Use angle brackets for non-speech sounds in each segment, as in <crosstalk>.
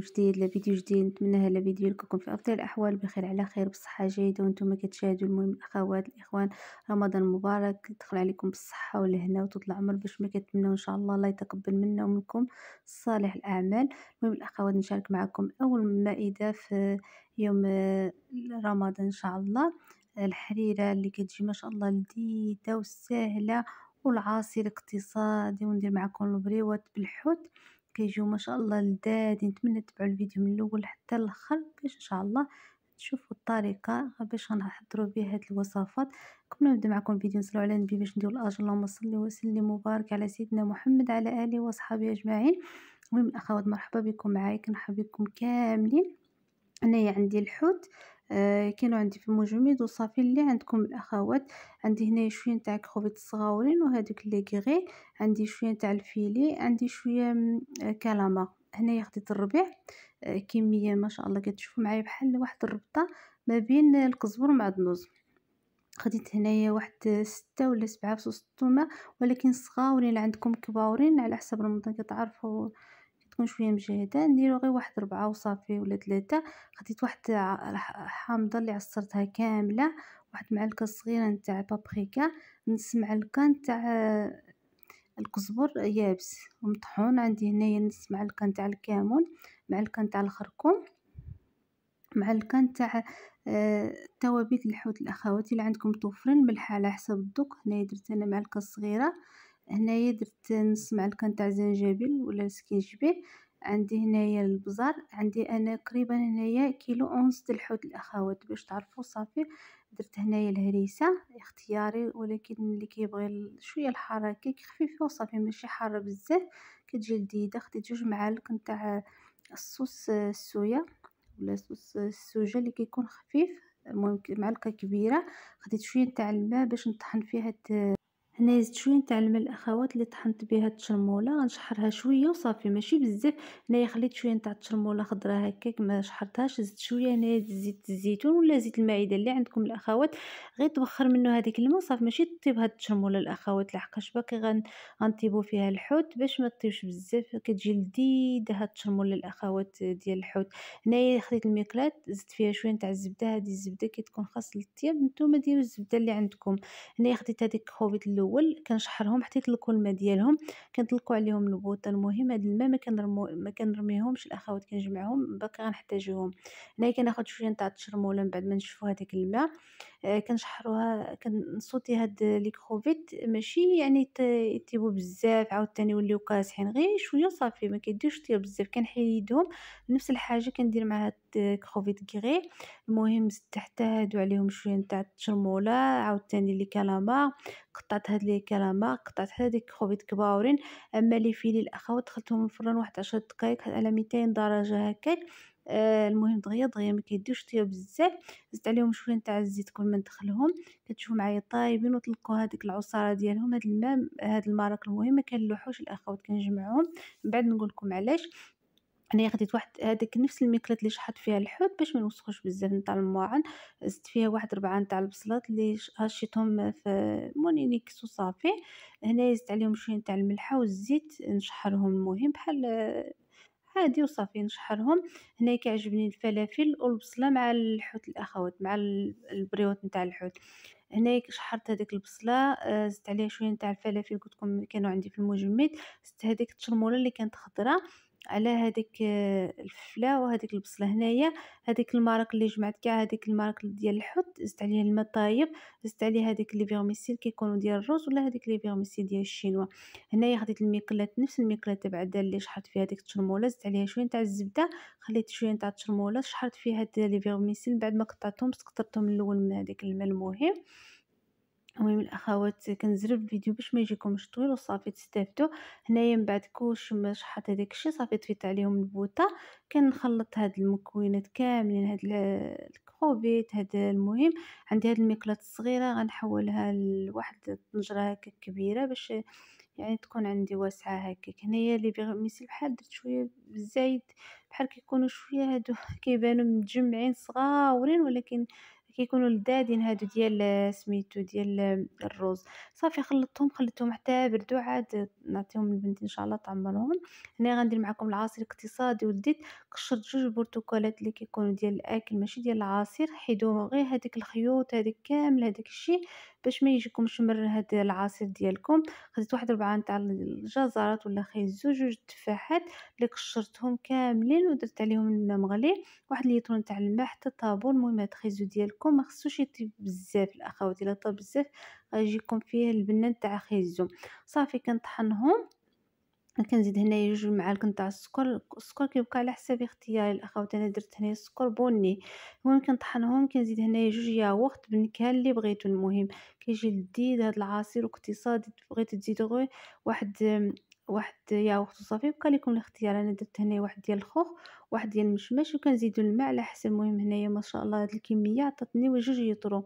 جديد لفيديو جديد نتمنى هذا الفيديو لكم في افضل الاحوال بخير على خير بصحه جيده وانتم كتشاهدوا المهم الاخوات الاخوان رمضان مبارك يدخل عليكم بالصحه والهنا وطول العمر باش ما كنتمنوا ان شاء الله الله يتقبل منا ومنكم صالح الاعمال المهم الاخوات نشارك معكم اول مائده في يوم رمضان ان شاء الله الحريره اللي كتجي ما شاء الله لذيذه وسهله والعصير الاقتصادي وندير معكم البريوات بالحوت كيجيو ما شاء الله لذاذ نتمنى تتبعوا الفيديو من الاول حتى الاخر باش ان شاء الله تشوفوا الطريقه باش غنحضروا بها هذه الوصفات قبل ما نبدا معكم الفيديو نصلوا على النبي باش نديروا الاجر اللهم صل وسلم وبارك على سيدنا محمد على اله وصحبه اجمعين المهم الاخوات مرحبا بكم معايا كنرحب بكم كاملين انايا عندي الحوت آه كانوا عندي في المجمد وصافي اللي عندكم الاخوات عندي هنا شويه نتاع كروبيت الصغاورين وهذوك لي غري عندي شويه نتاع الفيلي عندي شويه آه، كلامه هنايا خديت الربيع آه، كميه ما شاء الله كتشوفوا معايا بحال واحد الربطه ما بين القزبر مع الدنوز خديت هنايا واحد ستة ولا سبعة فصوص الثومة ولكن صغاورين عندكم كباورين على حسب رمضان كتعرفوا تكون شويه مجهده نديرو غير واحد ربعة وصافي ولا ثلاثة خديت واحد حامضه اللي عصرتها كامله واحد معلقه صغيره نتاع بابريكا نص معلقه نتاع الكزبر يابس ومطحون عندي هنايا نص معلقه نتاع الكمون معلقه نتاع الخرقوم معلقه نتاع آه، توابيت الحوت الاخواتي اللي عندكم توفرين ملح على حسب الذوق هنايا درت انا معلقه صغيره هنايا درت نص معلقه تاع زنجبيل ولا سكينجبير عندي هنايا البزار عندي انا تقريبا هنايا كيلو اونص د الحوت الاخوات باش تعرفوا صافي درت هنايا الهريسه اختياري ولكن اللي كيبغي شويه الحركه خفيفه وصافي ماشي حاره بزاف كتجي لذيذه خديت جوج معالق نتاع الصوص الصويا ولا صوص السوجه اللي كيكون خفيف المهم معلقه كبيره خديت شويه نتاع الماء باش نطحن فيها هنايا زدت شويه نتاع الماء الاخوات اللي طحنت بها التشرموله غنشحرها شويه وصافي ماشي بزاف هنايا خليت شويه نتاع التشرموله خضره هكاك ما شحرتهاش زدت شويه هنايا زيت الزيتون ولا زيت المعده اللي عندكم الاخوات غير تبخر منه هذيك الماء صافي ماشي طيب هاد التشرموله الاخوات لحقاش باقي غن... غنطيبو فيها الحوت باش ما تطيبش بزاف كتجي لذيذه هاد التشرموله الاخوات ديال الحوت هنايا خديت الميكلات زدت فيها شويه نتاع الزبده هذه الزبده كتكون خاص للطياب نتوما ديروا الزبده اللي عندكم هنايا خديت هذيك خوبيت الاول كنشحرهم حتى يطلقوا الماء ديالهم كنطلقوا عليهم البوطه المهم هاد الماء ما كنرمو ما كنرميهمش الاخوات كنجمعهم باقي غنحتاجوهم هنا كناخذ شويه نتاع التشرموله من بعد ما نشفوا هذيك الماء آه كنشحروها كنصوتي هاد لي كروفيت ماشي يعني يطيبوا بزاف عاوتاني يوليو كاسحين غير شويه صافي ما كيديوش طيب بزاف كنحيدهم نفس الحاجه كندير مع هاد كروفيت كري المهم زدت حتى هادو عليهم شويه نتاع الترموله عاوتاني لي كلاما قطعت هاد لي كلاما قطعت حتى ديك خوبيت كباورين اما لي فيلي الاخوات دخلتهم الفران واحد 10 دقائق على 200 درجه هكاك آه المهم دغيا دغيا ما كيديوش طياب بزاف زدت عليهم شويه نتاع الزيت كل ما ندخلهم كتشوفوا معايا طايبين وطلقوا هذيك العصاره ديالهم هاد الماء هاد المرق المهم ما كنلوحوش الاخوات كنجمعهم من بعد نقول لكم علاش انايا خديت واحد هذاك نفس الميكلات اللي شحط فيها الحوت باش ما نوسخوش بزاف نتاع المواعن زدت فيها واحد ربعه نتاع البصلات اللي هشيتهم في مونينيكس وصافي هنايا زدت عليهم شويه نتاع الملحه والزيت نشحرهم المهم بحال عادي وصافي نشحرهم هنا كيعجبني الفلافل والبصله مع الحوت الاخوات مع البريوت نتاع الحوت هنا شحرت هذيك البصله آه، زدت عليها شويه نتاع الفلافل قلت لكم كانوا عندي في المجمد زدت هذيك التشرموله اللي كانت خضراء على هذيك آه، الفلا وهذيك البصله هنايا هذيك المارك اللي جمعت كاع هذيك المارك ديال الحوت زدت عليه الماء طايب زدت عليه هذيك لي فيرميسيل كيكونوا ديال الروز ولا هذيك لي فيرميسيل ديال الشينوا هنايا خديت الميكلات نفس الميكلات تبع بعدا اللي شحرت فيها هذيك الترموله زدت عليها شويه تاع الزبده خليت شويه تاع الترموله شحرت فيها هذ لي فيرميسيل بعد ما قطعتهم سقطرتهم من الاول من هذيك الماء المهم المهم الاخوات كنزرب الفيديو باش ما يجيكمش طويل وصافي تستافدوا هنايا من بعد كلشي ما شحط هذاك الشيء صافي طفيت عليهم البوطه كنخلط هاد المكونات كاملين هاد الكروبيت هاد المهم عندي هاد الميكله الصغيره غنحولها لواحد الطنجره هكا كبيره باش يعني تكون عندي واسعه هكاك هنايا اللي بيغ ميسي بحال درت شويه بزايد بحال كيكونوا شويه هادو <laughs> كيبانوا متجمعين صغاورين ولكن كيكونوا لذادين هادو ديال سميتو ديال الرز صافي خلطتهم خلطتهم حتى بردو عاد نعطيهم لبنتي ان شاء الله تعمرهم هنا غندير معكم العصير الاقتصادي وديت قشرت جوج برتقالات اللي كيكونوا ديال الاكل ماشي ديال العصير حيدوه غير هذيك الخيوط هذيك كامل هذاك الشيء باش ما يجيكمش مر هاد العصير ديالكم خديت واحد ربعه نتاع الجزرات ولا خيزو جوج تفاحات اللي قشرتهم كاملين ودرت عليهم الماء مغلي واحد ليتر نتاع الماء حتى طابو المهم هاد الخيزو ديالكم ما خصوش يطيب بزاف الاخوات الا طاب بزاف غيجيكم فيه البنه نتاع خيزو صافي كنطحنهم انا كنزيد هنايا جوج معالق نتاع السكر السكر كيبقى على حساب اختياري الاخوات انا درت هنايا السكر بني المهم كنطحنهم كنزيد هنايا جوج ياغورت بالنكهه اللي بغيتو المهم كيجي لذيذ هاد العصير واقتصادي بغيت تزيدو غير واحد واحد ياغورت وصافي بقى لكم الاختيار انا درت هنايا واحد ديال الخوخ واحد ديال المشمش وكنزيدو الماء على حسب المهم هنايا ما شاء الله هاد الكميه عطاتني جوج يطرو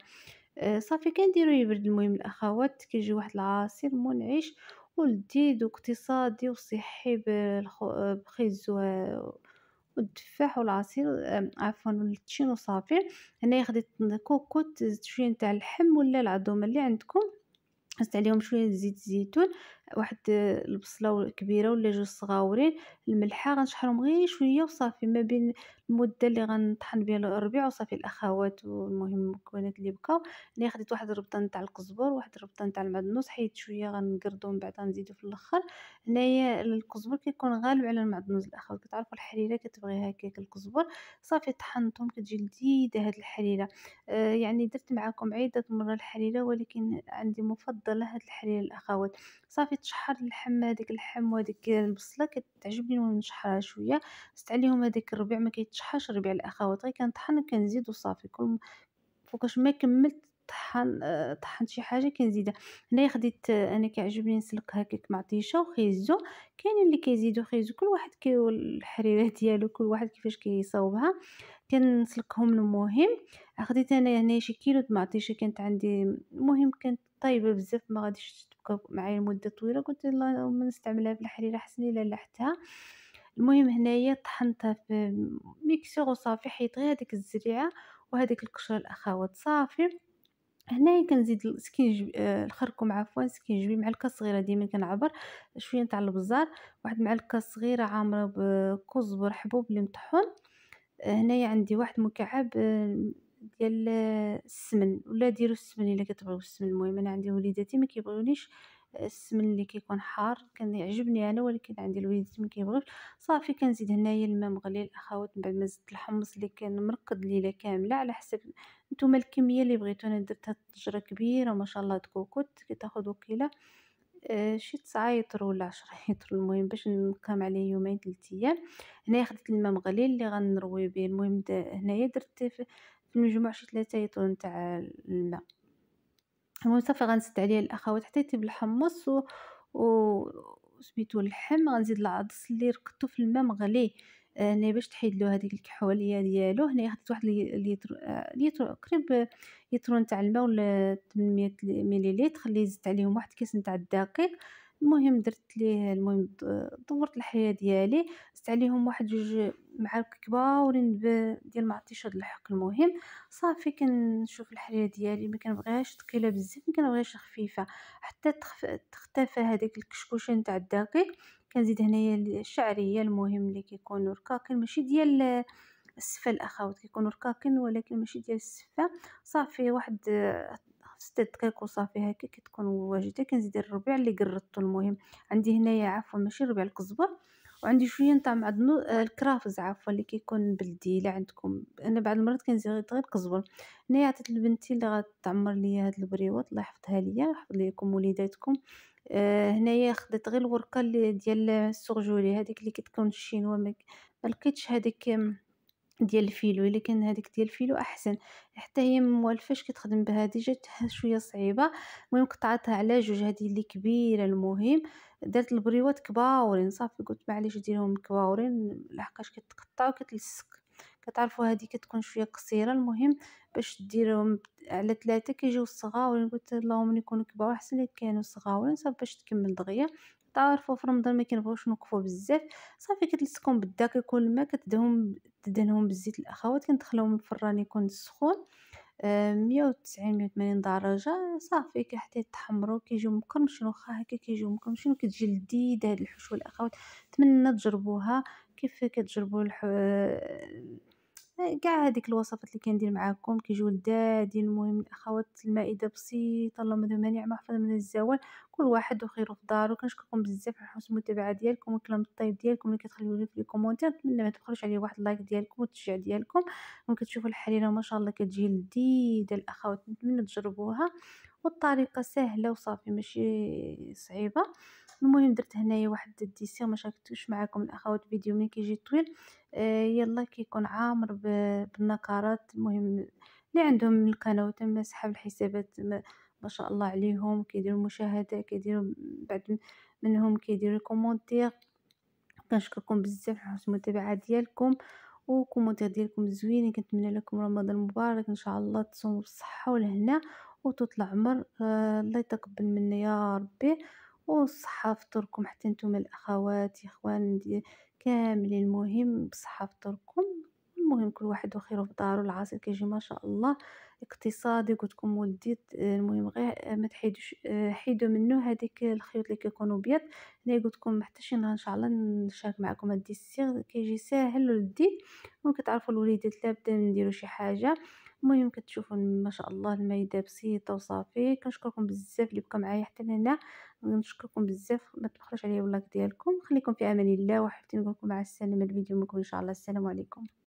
آه، صافي كنديرو يبرد المهم الاخوات كيجي واحد العصير منعش والديد واقتصادي وصحي بخيزو آه، والتفاح والعصير عفوا والتشين وصافي هنايا خديت كوكوط زدت شويه نتاع اللحم ولا العظومه اللي عندكم هزت عليهم شويه زيت الزيتون واحد البصله كبيره ولا جوج صغاورين الملحه غنشحرهم غير شويه وصافي ما بين المده اللي غنطحن بها الربيع وصافي الاخوات والمهم المكونات اللي بقاو انا خديت واحد الربطان تاع القزبر واحد الربطان تاع المعدنوس حيت شويه غنقردو من بعد غنزيدو في الاخر هنايا القزبر كيكون غالب على المعدنوس الاخوات كتعرفوا الحريره كتبغي هكاك القزبر صافي طحنتهم كتجي لذيذه هاد الحريره آه يعني درت معكم عده مره الحريره ولكن عندي مفضله هاد الحريره الاخوات صافي صافي تشحر اللحم هذيك اللحم وهذيك البصله كتعجبني ونشحرها شويه زدت عليهم هذيك الربيع ما كيتشحرش ربيع الاخوات غير كنطحن كنزيد وصافي كل فوقاش ما كملت طحن آه، طحنت شي حاجه كنزيدها هنايا خديت آه، انا كيعجبني نسلق هكاك معطيشه وخيزو كاين اللي كيزيدو خيزو كل واحد كي الحريره ديالو كل واحد كيفاش كيصاوبها كنسلقهم المهم خديت انا هنايا شي كيلو د معطيشه كانت عندي المهم كانت طايبه بزاف ما غاديش تبقى معايا لمده طويله قلت ما نستعملها في الحريره حسن الا لحتها المهم هنايا طحنتها في ميكسور وصافي حيت غير هذيك الزريعه وهذيك القشره الاخوات صافي هنايا كنزيد سكينج الخركم آه، عفوا سكينجبير معلقه صغيره ديما كنعبر شويه نتاع البزار واحد معلقه صغيره عامره بكزبر حبوب اللي مطحون آه، هنايا عندي واحد مكعب آه، ديال السمن ولا ديروا السمن الا كتبغيو السمن المهم انا عندي وليداتي ما كيبغيونيش آه، السمن اللي كيكون حار كنعجبني انا ولكن عندي الوليدات ما كيبغيوش صافي كنزيد هنايا الماء مغلي الاخوات من بعد ما زدت الحمص اللي كان مرقد ليله كامله على حسب نتوما الكميه اللي بغيتو انا درت هاد الطجره كبيره ما شاء الله تكوكوت كتاخذ وكيله آه شي 9 لتر ولا 10 لتر <laughs> المهم باش نقام عليه يومين ثلاث ايام هنايا خديت الماء مغلي اللي غنروي به المهم هنايا درت تنجمع شي ثلاثه يطون نتاع الماء المهم صافي غنسد عليه الاخوات حتى يطيب الحمص و, و... سميتو اللحم غنزيد العدس اللي رقدتو في الماء مغلي هنا باش تحيد له هذيك الكحوليه ديالو هنايا خديت واحد ليتر ليتر قريب ليتر تاع الماء ولا 800 مليليتر اللي زدت عليهم واحد كيس نتاع الدقيق المهم درت ليه المهم دورت الحياه ديالي زدت عليهم واحد جوج معالق كبارين ديال معطيش هاد الحق المهم صافي كنشوف الحريه ديالي ما كنبغيهاش ثقيله بزاف ما كنبغيهاش خفيفه حتى تختفى هذيك الكشكوشه نتاع الدقيق كنزيد هنايا الشعريه المهم اللي كيكونوا ركاكن ماشي ديال السفه الاخوات كيكونوا ركاكن ولكن ماشي ديال السفه صافي واحد ستة دقائق وصافي هكا كتكون واجده كنزيد الربيع اللي قرطته المهم عندي هنايا عفوا ماشي ربيع القزبر وعندي شويه نتاع معدنو آه، الكرافز عفوا اللي كيكون بلدي الا عندكم انا بعض المرات كنزيد غير القزبر هنايا عطيت لبنتي اللي غتعمر ليا هاد البريوط الله يحفظها ليا يحفظ ليكم وليداتكم آه هنايا خديت غير الورقه اللي ديال السوغجولي هذيك اللي كتكون الشينوا ما لقيتش هذيك ديال الفيلو الا كان هذيك ديال الفيلو احسن حتى هي موالفاش كتخدم بها ديجا شويه صعيبه المهم قطعتها على جوج هذه اللي كبيره المهم درت البريوات كباورين صافي قلت معليش ديرهم كباورين لحقاش كتقطع وكتلصق كتعرفوا هذه كتكون شويه قصيره المهم باش ديرهم على ثلاثه كيجيو صغاورين قلت اللهم يكونوا كبار احسن اللي كانوا صغاورين صافي باش تكمل دغيا تعرفوا في رمضان ما كنبغيوش نوقفوا بزاف صافي كتلصقهم بالدا كيكون الماء كتدهنهم تدهنهم بالزيت الاخوات كندخلوهم الفران يكون سخون 190 آه، 180 درجه صافي حتى يتحمروا كيجيو مكرمشين واخا هكا كيجيو مكرمشين وكتجي لذيذه هاد الحشوه الاخوات نتمنى تجربوها كيف كتجربوا الح... آه، كاع هذيك الوصفات اللي كندير معاكم كيجيو لدادين المهم الاخوات المائده بسيطه اللهم ذو نعمه حفظ من الزوال كل واحد وخيره في دارو كنشكركم بزاف على حسن المتابعه ديالكم والكلام الطيب ديالكم اللي كتخليو لي في الكومونتير نتمنى ما تبخلوش عليا واحد اللايك ديالكم والتشجيع ديالكم وكتشوفوا الحريره ما شاء الله كتجي لذيذه الاخوات نتمنى تجربوها والطريقه سهله وصافي ماشي صعيبه المهم درت هنايا واحد الديسيون ما شاركتوش معكم الاخوات فيديو ملي كيجي طويل آه، يلا كيكون عامر بالنكرات المهم اللي عندهم القناه تما سحب الحسابات ما, شاء الله عليهم كيديروا مشاهده كيديروا بعد منهم كيديروا كومونتير كنشكركم بزاف على حسن المتابعه ديالكم وكومونتير ديالكم زوينين كنتمنى لكم رمضان مبارك ان شاء الله تصوموا بالصحه والهنا وتطلع عمر آه، الله يتقبل منا يا ربي وصحة فطوركم حتى نتوما الاخوات اخوان كاملين المهم بصحة فطوركم المهم كل واحد وخيره في دارو العصير كيجي ما شاء الله اقتصادي قلتلكم ولدي المهم غير ما تحيدوش آه، حيدوا منه هذيك الخيوط اللي كيكونوا بيض انا قلتلكم حتى شي نهار ان شاء الله نشارك معكم هاد الديسير كيجي ساهل ولدي ممكن تعرفوا الوليدات لا بدا نديروا شي حاجه المهم كتشوفوا ما شاء الله المايده بسيطه وصافي كنشكركم بزاف اللي بقاو معايا حتى لهنا نشكركم بزاف ما تبخلوش عليا باللايك ديالكم خليكم في امان الله وحبيت نقولكم مع السلامه الفيديو منكم ان شاء الله السلام عليكم